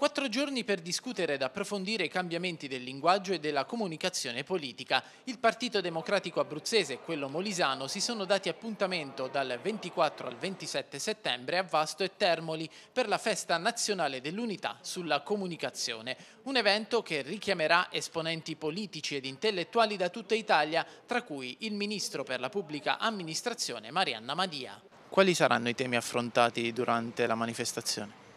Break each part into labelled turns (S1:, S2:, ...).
S1: Quattro giorni per discutere ed approfondire i cambiamenti del linguaggio e della comunicazione politica. Il Partito Democratico Abruzzese e quello Molisano si sono dati appuntamento dal 24 al 27 settembre a Vasto e Termoli per la Festa Nazionale dell'Unità sulla Comunicazione, un evento che richiamerà esponenti politici ed intellettuali da tutta Italia, tra cui il Ministro per la Pubblica Amministrazione Marianna Madia. Quali saranno i temi affrontati durante la manifestazione?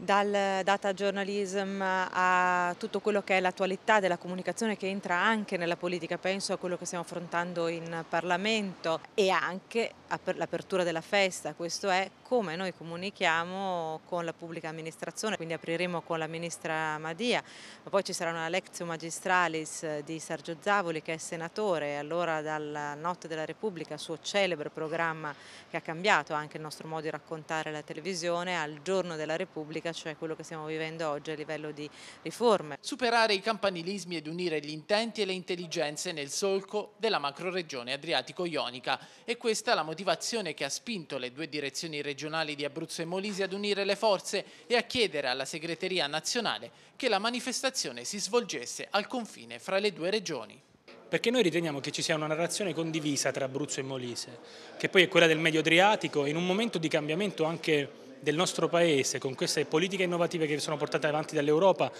S2: dal data journalism a tutto quello che è l'attualità della comunicazione che entra anche nella politica, penso a quello che stiamo affrontando in Parlamento e anche all'apertura della festa, questo è come noi comunichiamo con la pubblica amministrazione, quindi apriremo con la ministra Madia, ma poi ci sarà una lezione magistralis di Sergio Zavoli che è senatore, allora dalla Notte della Repubblica, suo celebre programma che ha cambiato anche il nostro modo di raccontare la televisione, al Giorno della Repubblica politica, cioè quello che stiamo vivendo oggi a livello di riforme. Superare i campanilismi
S1: ed unire gli intenti e le intelligenze nel solco della macroregione adriatico-ionica. E questa è la motivazione che ha spinto le due direzioni regionali di Abruzzo e Molise ad unire le forze e a chiedere alla segreteria nazionale che la manifestazione si svolgesse al confine
S3: fra le due regioni perché noi riteniamo che ci sia una narrazione condivisa tra Abruzzo e Molise, che poi è quella del Medio Adriatico, in un momento di cambiamento anche del nostro Paese con queste politiche innovative che sono portate avanti dall'Europa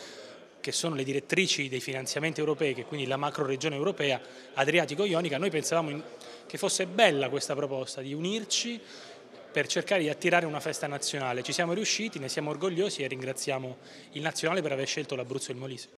S3: che sono le direttrici dei finanziamenti europei, che quindi la macro regione europea adriatico-ionica, noi pensavamo che fosse bella questa proposta di unirci per cercare di attirare una festa nazionale. Ci siamo riusciti,
S2: ne siamo orgogliosi e ringraziamo il Nazionale per aver scelto l'Abruzzo e il Molise.